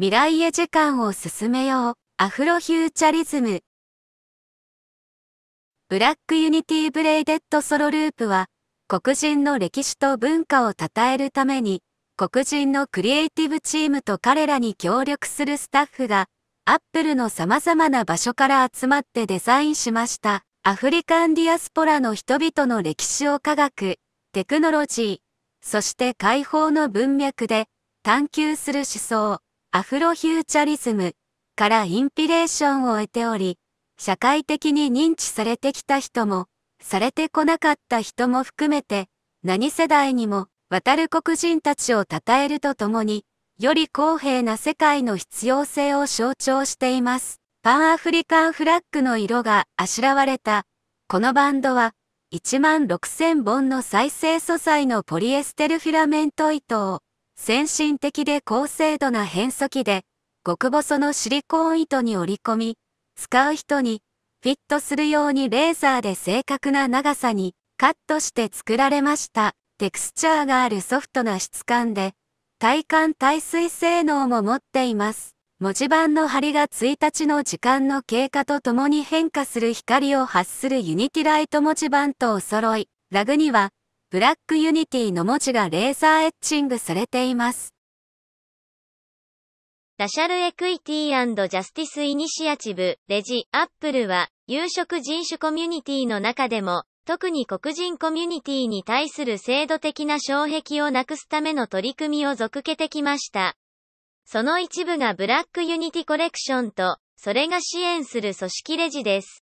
未来へ時間を進めよう、アフロフューチャリズム。ブラックユニティブレイデッドソロループは、黒人の歴史と文化を称えるために、黒人のクリエイティブチームと彼らに協力するスタッフが、アップルの様々な場所から集まってデザインしました。アフリカンディアスポラの人々の歴史を科学、テクノロジー、そして解放の文脈で探求する思想。アフロフューチャリズムからインピレーションを得ており、社会的に認知されてきた人も、されてこなかった人も含めて、何世代にも渡る黒人たちを称えるとともに、より公平な世界の必要性を象徴しています。パンアフリカンフラッグの色があしらわれた、このバンドは、1万6000本の再生素材のポリエステルフィラメント糸を、先進的で高精度な変素機で、極細のシリコーン糸に折り込み、使う人にフィットするようにレーザーで正確な長さにカットして作られました。テクスチャーがあるソフトな質感で、体感耐水性能も持っています。文字盤の張りが1日の時間の経過とともに変化する光を発するユニティライト文字盤とお揃い、ラグにはブラックユニティの文字がレーザーエッチングされています。ラシャルエクイティジャスティスイニシアチブ、レジ、アップルは、有色人種コミュニティの中でも、特に黒人コミュニティに対する制度的な障壁をなくすための取り組みを続けてきました。その一部がブラックユニティコレクションと、それが支援する組織レジです。